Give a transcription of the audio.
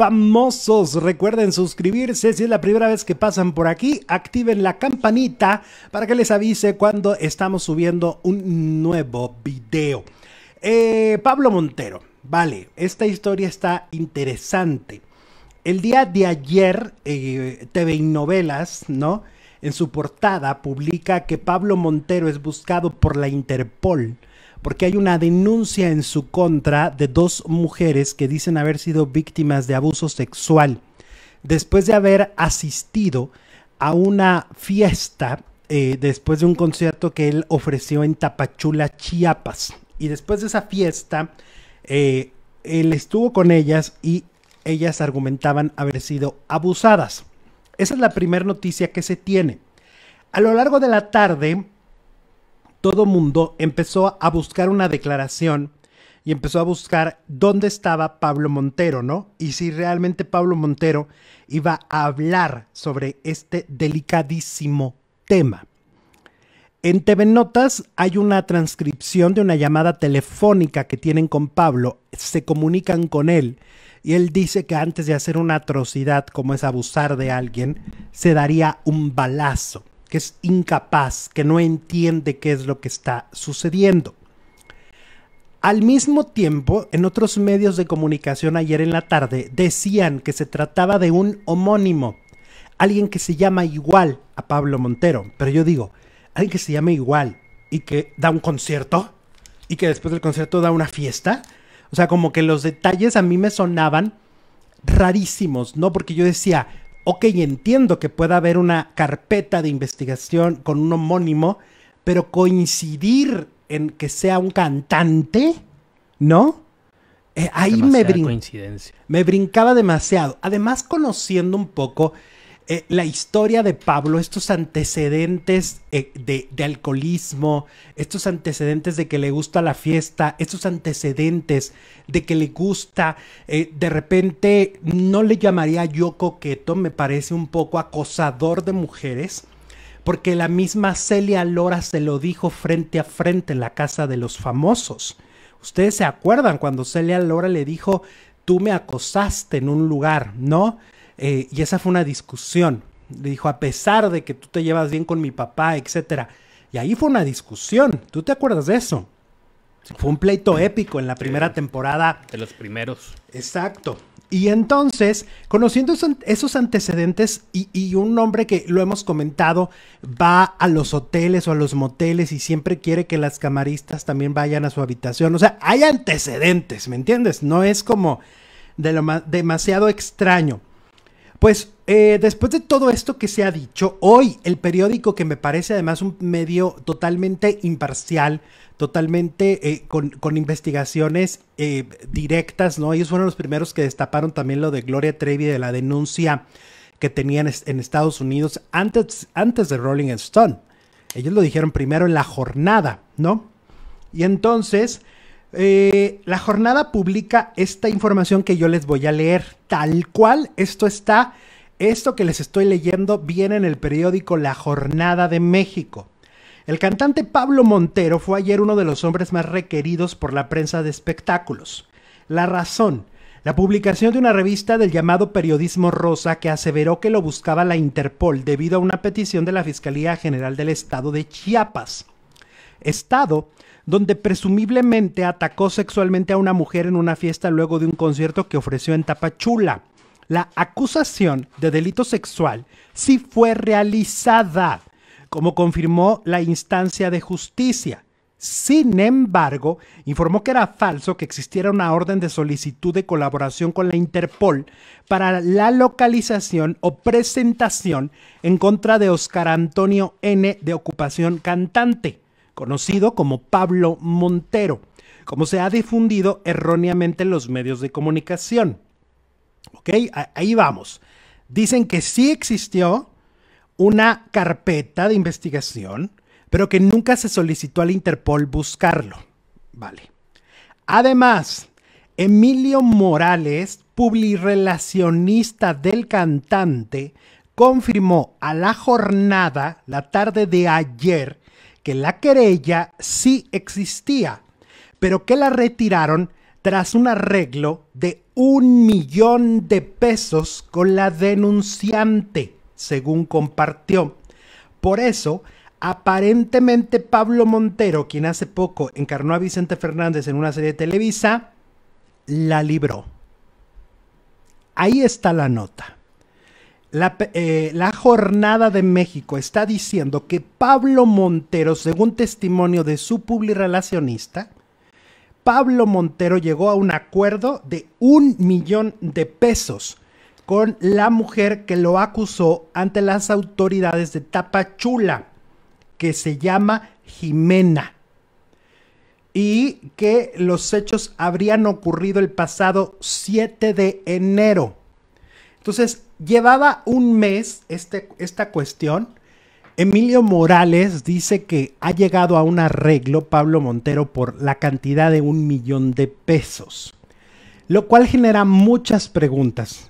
famosos. Recuerden suscribirse si es la primera vez que pasan por aquí. Activen la campanita para que les avise cuando estamos subiendo un nuevo video. Eh, Pablo Montero, vale, esta historia está interesante. El día de ayer, eh, TV y Novelas, ¿no? En su portada publica que Pablo Montero es buscado por la Interpol porque hay una denuncia en su contra de dos mujeres que dicen haber sido víctimas de abuso sexual después de haber asistido a una fiesta eh, después de un concierto que él ofreció en Tapachula, Chiapas. Y después de esa fiesta, eh, él estuvo con ellas y ellas argumentaban haber sido abusadas. Esa es la primera noticia que se tiene. A lo largo de la tarde, todo mundo empezó a buscar una declaración y empezó a buscar dónde estaba Pablo Montero, ¿no? Y si realmente Pablo Montero iba a hablar sobre este delicadísimo tema. En TV Notas hay una transcripción de una llamada telefónica que tienen con Pablo, se comunican con él y él dice que antes de hacer una atrocidad como es abusar de alguien, se daría un balazo que es incapaz, que no entiende qué es lo que está sucediendo. Al mismo tiempo, en otros medios de comunicación ayer en la tarde decían que se trataba de un homónimo, alguien que se llama igual a Pablo Montero, pero yo digo, alguien que se llama igual y que da un concierto y que después del concierto da una fiesta, o sea, como que los detalles a mí me sonaban rarísimos, ¿no? Porque yo decía, ok, entiendo que pueda haber una carpeta de investigación con un homónimo, pero coincidir en que sea un cantante, ¿no? Eh, ahí me, me brincaba demasiado. Además, conociendo un poco eh, la historia de Pablo, estos antecedentes eh, de, alcoholismo, estos antecedentes de que le gusta la fiesta, estos antecedentes de que le gusta, eh, de repente no le llamaría yo coqueto, me parece un poco acosador de mujeres, porque la misma Celia Lora se lo dijo frente a frente en la casa de los famosos. Ustedes se acuerdan cuando Celia Lora le dijo, tú me acosaste en un lugar, ¿no? Eh, y esa fue una discusión. Le dijo, a pesar de que tú te llevas bien con mi papá, etcétera. Y ahí fue una discusión. ¿Tú te acuerdas de eso? Fue un pleito épico en la primera temporada. De los primeros. Exacto. Y entonces, conociendo esos antecedentes y, un hombre que lo hemos comentado, va a los hoteles o a los moteles y siempre quiere que las camaristas también vayan a su habitación. O sea, hay antecedentes, ¿me entiendes? No es como de lo demasiado extraño. Pues eh, después de todo esto que se ha dicho, hoy el periódico que me parece además un medio totalmente imparcial, totalmente eh, con, investigaciones eh, directas, ¿no? Ellos fueron los primeros que destaparon también lo de Gloria Trevi, de la denuncia que tenían en Estados Unidos antes, antes de Rolling Stone. Ellos lo dijeron primero en la jornada, ¿no? Y entonces eh, la jornada publica esta información que yo les voy a leer tal cual. Esto está, esto que les estoy leyendo viene en el periódico La Jornada de México. El cantante Pablo Montero fue ayer uno de los hombres más requeridos por la prensa de espectáculos. La razón, la publicación de una revista del llamado Periodismo Rosa que aseveró que lo buscaba la Interpol debido a una petición de la Fiscalía General del Estado de Chiapas estado donde presumiblemente atacó sexualmente a una mujer en una fiesta luego de un concierto que ofreció en Tapachula. La acusación de delito sexual sí fue realizada, como confirmó la instancia de justicia. Sin embargo, informó que era falso que existiera una orden de solicitud de colaboración con la Interpol para la localización o presentación en contra de Oscar Antonio N. de ocupación cantante conocido como Pablo Montero, como se ha difundido erróneamente en los medios de comunicación. ¿Ok? Ahí vamos. Dicen que sí existió una carpeta de investigación, pero que nunca se solicitó al Interpol buscarlo. Vale. Además, Emilio Morales, publirelacionista del cantante, confirmó a la jornada, la tarde de ayer, que la querella sí existía, pero que la retiraron tras un arreglo de un millón de pesos con la denunciante, según compartió. Por eso, aparentemente Pablo Montero, quien hace poco encarnó a Vicente Fernández en una serie de Televisa, la libró. Ahí está la nota. Eh, la, Jornada de México está diciendo que Pablo Montero, según testimonio de su publirelacionista, Pablo Montero llegó a un acuerdo de un millón de pesos con la mujer que lo acusó ante las autoridades de Tapachula, que se llama Jimena, y que los hechos habrían ocurrido el pasado 7 de enero entonces, llevaba un mes este, esta cuestión. Emilio Morales dice que ha llegado a un arreglo Pablo Montero por la cantidad de un millón de pesos, lo cual genera muchas preguntas.